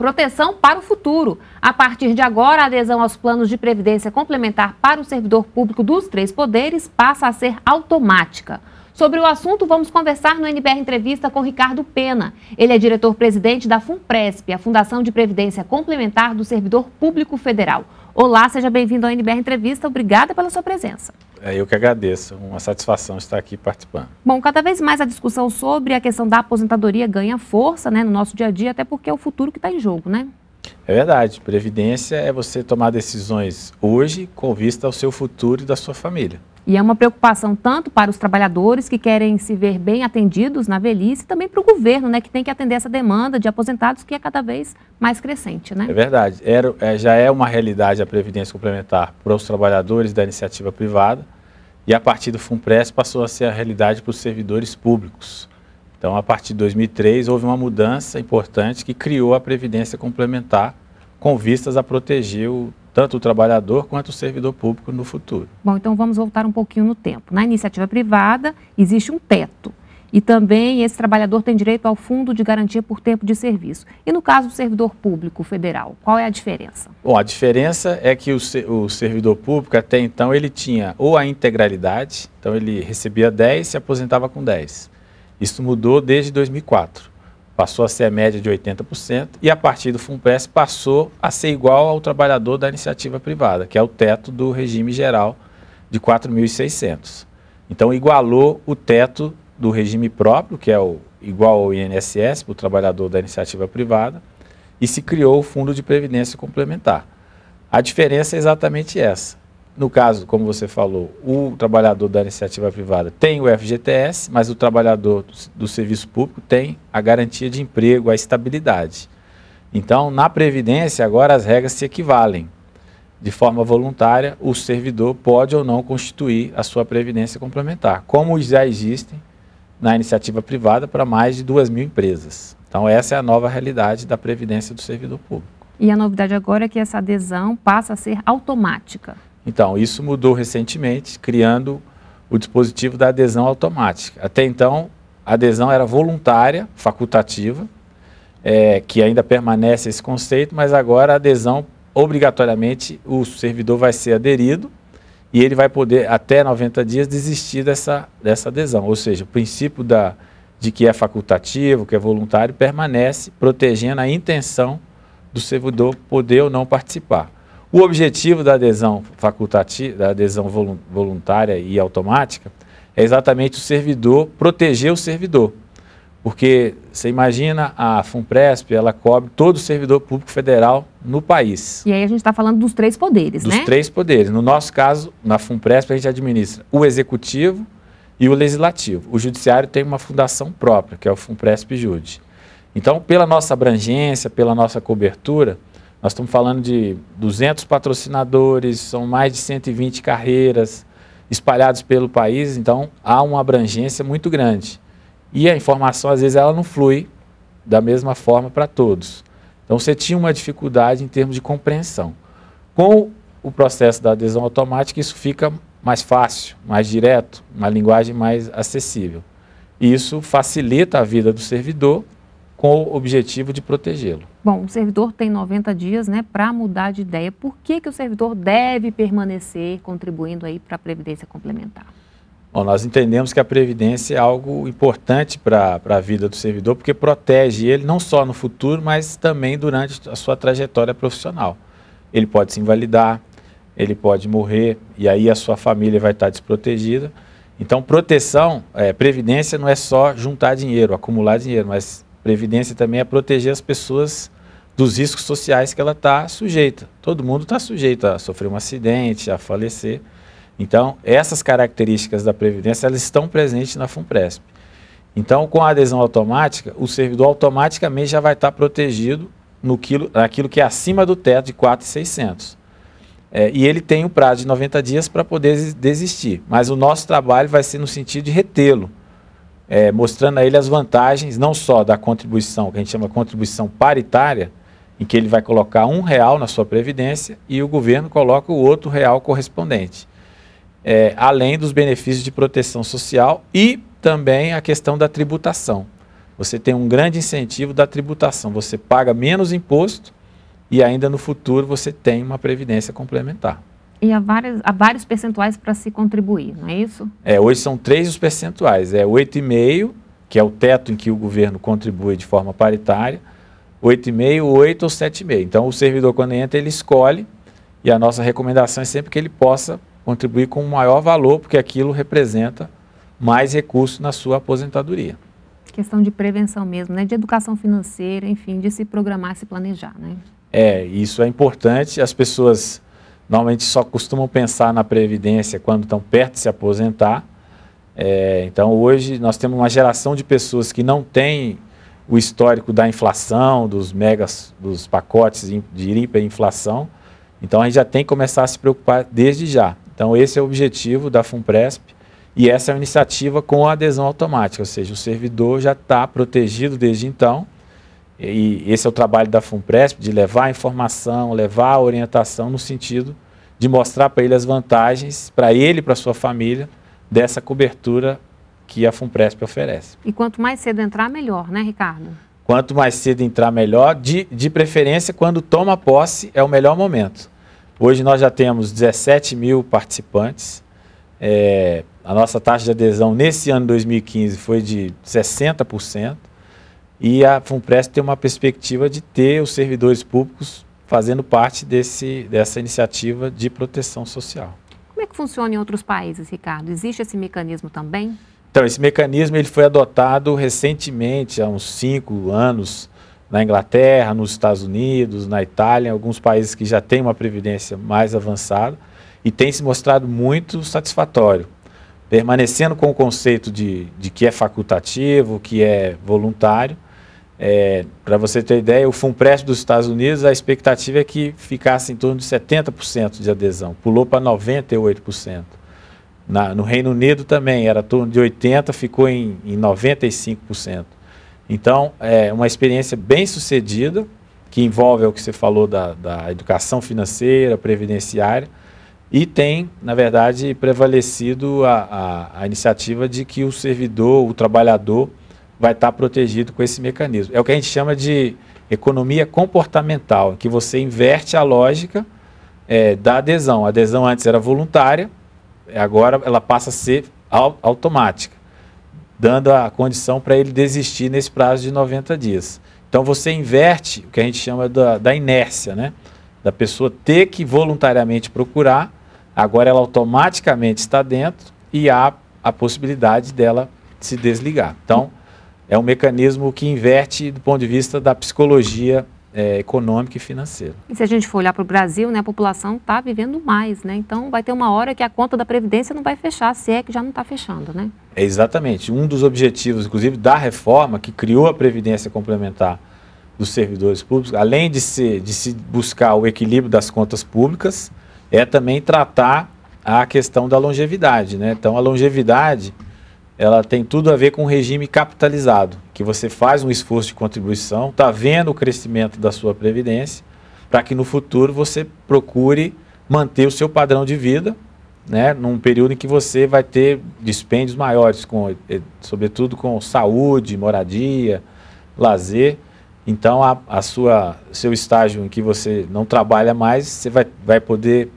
proteção para o futuro. A partir de agora, a adesão aos planos de previdência complementar para o servidor público dos três poderes passa a ser automática. Sobre o assunto, vamos conversar no NBR Entrevista com Ricardo Pena. Ele é diretor-presidente da FUNPRESP, a Fundação de Previdência Complementar do Servidor Público Federal. Olá, seja bem-vindo ao NBR Entrevista. Obrigada pela sua presença. É eu que agradeço, uma satisfação estar aqui participando. Bom, cada vez mais a discussão sobre a questão da aposentadoria ganha força né, no nosso dia a dia, até porque é o futuro que está em jogo, né? É verdade. Previdência é você tomar decisões hoje com vista ao seu futuro e da sua família. E é uma preocupação tanto para os trabalhadores que querem se ver bem atendidos na velhice, também para o governo, né, que tem que atender essa demanda de aposentados que é cada vez mais crescente. Né? É verdade. Era, é, já é uma realidade a Previdência Complementar para os trabalhadores da iniciativa privada e a partir do FUNPRESS passou a ser a realidade para os servidores públicos. Então, a partir de 2003, houve uma mudança importante que criou a Previdência Complementar com vistas a proteger o tanto o trabalhador quanto o servidor público no futuro. Bom, então vamos voltar um pouquinho no tempo. Na iniciativa privada existe um teto e também esse trabalhador tem direito ao fundo de garantia por tempo de serviço. E no caso do servidor público federal, qual é a diferença? Bom, a diferença é que o, servidor público até então ele tinha ou a integralidade, então ele recebia 10 e se aposentava com 10. Isso mudou desde 2004 passou a ser a média de 80%, e a partir do FUNPES passou a ser igual ao trabalhador da iniciativa privada, que é o teto do regime geral de 4.600. Então, igualou o teto do regime próprio, que é o, igual ao INSS, para o trabalhador da iniciativa privada, e se criou o Fundo de Previdência Complementar. A diferença é exatamente essa no caso, como você falou, o trabalhador da iniciativa privada tem o FGTS, mas o trabalhador do, do serviço público tem a garantia de emprego, a estabilidade. Então, na Previdência, agora as regras se equivalem. De forma voluntária, o servidor pode ou não constituir a sua Previdência complementar, como já existem na iniciativa privada para mais de duas mil empresas. Então, essa é a nova realidade da Previdência do servidor público. E a novidade agora é que essa adesão passa a ser automática. Então, isso mudou recentemente, criando o dispositivo da adesão automática. Até então, a adesão era voluntária, facultativa, é, que ainda permanece esse conceito, mas agora a adesão, obrigatoriamente, o servidor vai ser aderido e ele vai poder, até 90 dias, desistir dessa, dessa adesão. Ou seja, o princípio da, de que é facultativo, que é voluntário, permanece protegendo a intenção do servidor poder ou não participar. O objetivo da adesão facultativa, da adesão voluntária e automática é exatamente o servidor proteger o servidor. Porque você imagina a FUNPRESP, ela cobre todo o servidor público federal no país. E aí a gente está falando dos três poderes, dos né? Dos três poderes. No nosso caso, na FUNPRESP, a gente administra o executivo e o legislativo. O judiciário tem uma fundação própria, que é o FUNPRESP Jude. Então, pela nossa abrangência, pela nossa cobertura, nós estamos falando de 200 patrocinadores, são mais de 120 carreiras espalhados pelo país, então há uma abrangência muito grande. E a informação, às vezes, ela não flui da mesma forma para todos. Então você tinha uma dificuldade em termos de compreensão. Com o processo da adesão automática, isso fica mais fácil, mais direto, uma linguagem mais acessível. E isso facilita a vida do servidor com o objetivo de protegê-lo. Bom, o servidor tem 90 dias né, para mudar de ideia. Por que, que o servidor deve permanecer contribuindo aí para a Previdência Complementar? Bom, nós entendemos que a Previdência é algo importante para a vida do servidor, porque protege ele não só no futuro, mas também durante a sua trajetória profissional. Ele pode se invalidar, ele pode morrer, e aí a sua família vai estar desprotegida. Então, proteção, é, previdência não é só juntar dinheiro, acumular dinheiro, mas Previdência também é proteger as pessoas dos riscos sociais que ela está sujeita. Todo mundo está sujeito a sofrer um acidente, a falecer. Então, essas características da Previdência, elas estão presentes na FUNPRESP. Então, com a adesão automática, o servidor automaticamente já vai estar tá protegido no quilo, naquilo que é acima do teto de 4,600. É, e ele tem um prazo de 90 dias para poder desistir. Mas o nosso trabalho vai ser no sentido de retê-lo é, mostrando a ele as vantagens, não só da contribuição, que a gente chama de contribuição paritária, em que ele vai colocar um real na sua previdência e o governo coloca o outro real correspondente. É, além dos benefícios de proteção social e também a questão da tributação. Você tem um grande incentivo da tributação. Você paga menos imposto e ainda no futuro você tem uma previdência complementar e há, várias, há vários percentuais para se contribuir, não é isso? É, hoje são três os percentuais. É 8,5, que é o teto em que o governo contribui de forma paritária, 8,5, 8 ou 7,5. Então, o servidor, quando entra, ele escolhe, e a nossa recomendação é sempre que ele possa contribuir com o um maior valor, porque aquilo representa mais recursos na sua aposentadoria. Questão de prevenção mesmo, né? de educação financeira, enfim, de se programar, se planejar. Né? É, isso é importante. As pessoas normalmente só costumam pensar na previdência quando estão perto de se aposentar. É, então, hoje, nós temos uma geração de pessoas que não tem o histórico da inflação, dos megas, dos pacotes de hiperinflação. Então, a gente já tem que começar a se preocupar desde já. Então, esse é o objetivo da FUNPRESP e essa é a iniciativa com adesão automática, ou seja, o servidor já está protegido desde então e esse é o trabalho da FUNPRESP, de levar a informação, levar a orientação no sentido de mostrar para ele as vantagens, para ele e para sua família, dessa cobertura que a FUNPRESP oferece. E quanto mais cedo entrar, melhor, né, Ricardo? Quanto mais cedo entrar, melhor. De, de preferência, quando toma posse, é o melhor momento. Hoje nós já temos 17 mil participantes. É, a nossa taxa de adesão nesse ano 2015 foi de 60%. E a FUNPRESP tem uma perspectiva de ter os servidores públicos fazendo parte desse, dessa iniciativa de proteção social. Como é que funciona em outros países, Ricardo? Existe esse mecanismo também? Então, esse mecanismo ele foi adotado recentemente, há uns cinco anos, na Inglaterra, nos Estados Unidos, na Itália, em alguns países que já têm uma previdência mais avançada e tem se mostrado muito satisfatório. Permanecendo com o conceito de, de que é facultativo, que é voluntário, é, Para você ter ideia, o FUNPREST dos Estados Unidos, a expectativa é que ficasse em torno de 70% de adesão, pulou para 98%. Na, no Reino Unido também era torno de 80%, ficou em, em 95%. Então, é uma experiência bem sucedida, que envolve é o que você falou da, da educação financeira, previdenciária, e tem, na verdade, prevalecido a, a, a, iniciativa de que o servidor, o trabalhador, vai estar protegido com esse mecanismo. É o que a gente chama de economia comportamental, que você inverte a lógica é, da adesão. A adesão antes era voluntária, é, agora ela passa a ser automática, dando a condição para ele desistir nesse prazo de 90 dias. Então você inverte o que a gente chama da, da inércia, né? da pessoa ter que voluntariamente procurar, agora ela automaticamente está dentro e há a possibilidade dela se desligar. Então, é um mecanismo que inverte do ponto de vista da psicologia é, econômica e financeira. E se a gente for olhar para o Brasil, né, a população está vivendo mais, né? Então vai ter uma hora que a conta da Previdência não vai fechar, se é que já não está fechando, né? É exatamente. Um dos objetivos, inclusive, da reforma que criou a Previdência Complementar dos servidores públicos, além de se, de se buscar o equilíbrio das contas públicas, é também tratar a questão da longevidade. Né? Então a longevidade ela tem tudo a ver com o regime capitalizado, que você faz um esforço de contribuição, está vendo o crescimento da sua previdência, para que no futuro você procure manter o seu padrão de vida, né, num período em que você vai ter dispêndios maiores, com, eh, sobretudo com saúde, moradia, lazer. Então, a, a sua seu estágio em que você não trabalha mais, você vai, vai poder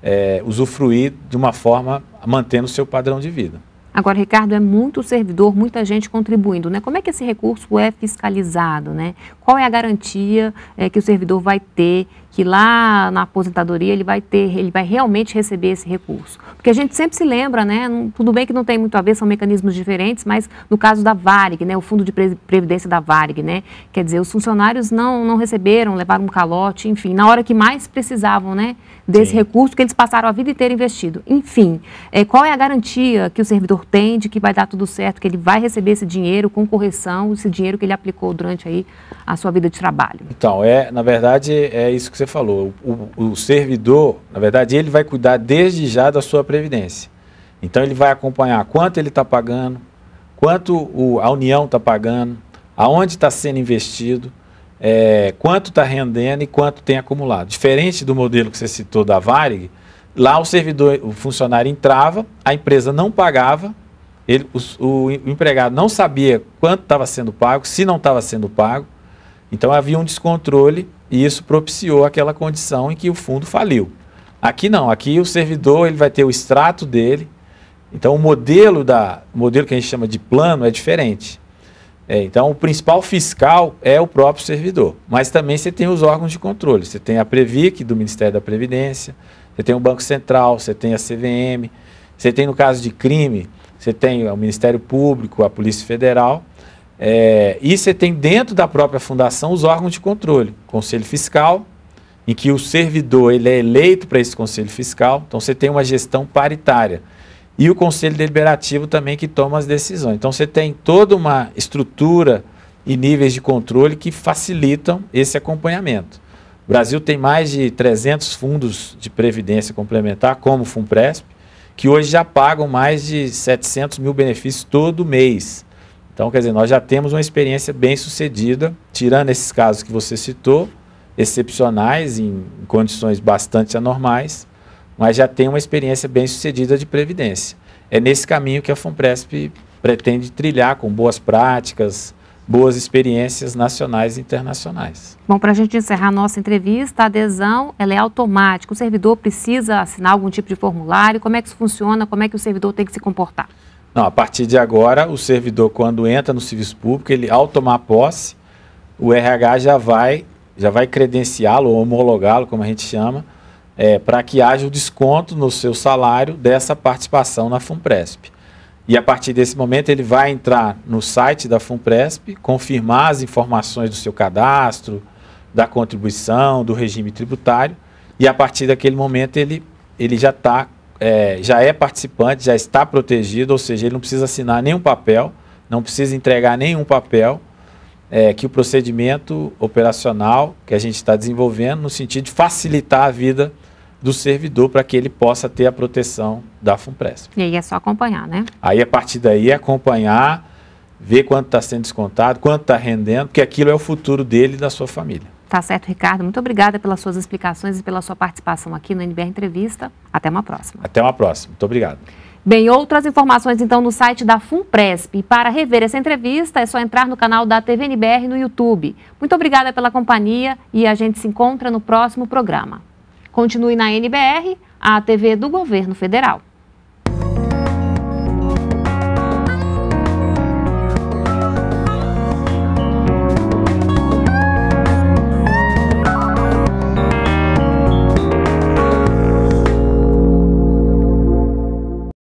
é, usufruir de uma forma mantendo o seu padrão de vida. Agora, Ricardo, é muito servidor, muita gente contribuindo, né? Como é que esse recurso é fiscalizado, né? Qual é a garantia é, que o servidor vai ter que lá na aposentadoria ele vai ter, ele vai realmente receber esse recurso. Porque a gente sempre se lembra, né? tudo bem que não tem muito a ver, são mecanismos diferentes, mas no caso da Varig, né? O Fundo de Previdência da Varig, né? Quer dizer, os funcionários não, não receberam, levaram um calote, enfim, na hora que mais precisavam, né? Desse Sim. recurso que eles passaram a vida inteira investido. Enfim, é, qual é a garantia que o servidor tem de que vai dar tudo certo, que ele vai receber esse dinheiro com correção, esse dinheiro que ele aplicou durante aí a sua vida de trabalho? Então, é, na verdade, é isso que você falou. O, o, servidor, na verdade, ele vai cuidar desde já da sua previdência. Então, ele vai acompanhar quanto ele está pagando, quanto o, a União está pagando, aonde está sendo investido, é, quanto está rendendo e quanto tem acumulado. Diferente do modelo que você citou da Varig, lá o servidor, o funcionário entrava, a empresa não pagava, ele, o, o empregado não sabia quanto estava sendo pago, se não estava sendo pago, então havia um descontrole e isso propiciou aquela condição em que o fundo faliu. Aqui não, aqui o servidor ele vai ter o extrato dele. Então o modelo da modelo que a gente chama de plano é diferente. É, então o principal fiscal é o próprio servidor, mas também você tem os órgãos de controle. Você tem a Previc do Ministério da Previdência, você tem o Banco Central, você tem a CVM, você tem no caso de crime, você tem o Ministério Público, a Polícia Federal é, e você tem dentro da própria fundação os órgãos de controle, conselho fiscal, em que o servidor ele é eleito para esse conselho fiscal, então você tem uma gestão paritária. E o conselho deliberativo também que toma as decisões. Então você tem toda uma estrutura e níveis de controle que facilitam esse acompanhamento. O Brasil tem mais de 300 fundos de previdência complementar, como o FUNPRESP, que hoje já pagam mais de 700 mil benefícios todo mês. Então, quer dizer, nós já temos uma experiência bem sucedida, tirando esses casos que você citou, excepcionais, em condições bastante anormais, mas já tem uma experiência bem sucedida de previdência. É nesse caminho que a FUNPRESP pretende trilhar com boas práticas, boas experiências nacionais e internacionais. Bom, para a gente encerrar a nossa entrevista, a adesão ela é automática. O servidor precisa assinar algum tipo de formulário? Como é que isso funciona? Como é que o servidor tem que se comportar? Não, a partir de agora, o servidor, quando entra no serviço público, ele, ao tomar posse, o RH já vai, já vai credenciá-lo, ou homologá-lo, como a gente chama, é, para que haja o desconto no seu salário dessa participação na FUNPRESP. E a partir desse momento ele vai entrar no site da FUNPRESP, confirmar as informações do seu cadastro, da contribuição, do regime tributário, e a partir daquele momento ele, ele já está é, já é participante, já está protegido, ou seja, ele não precisa assinar nenhum papel, não precisa entregar nenhum papel, é, que o procedimento operacional que a gente está desenvolvendo, no sentido de facilitar a vida do servidor para que ele possa ter a proteção da FUNPRESP. E aí é só acompanhar, né? Aí a partir daí é acompanhar, ver quanto está sendo descontado, quanto está rendendo, porque aquilo é o futuro dele e da sua família. Tá certo, Ricardo. Muito obrigada pelas suas explicações e pela sua participação aqui no NBR Entrevista. Até uma próxima. Até uma próxima. Muito obrigado. Bem, outras informações então no site da FUNPRESP. para rever essa entrevista é só entrar no canal da TVNBR no YouTube. Muito obrigada pela companhia e a gente se encontra no próximo programa. Continue na NBR, a TV do Governo Federal.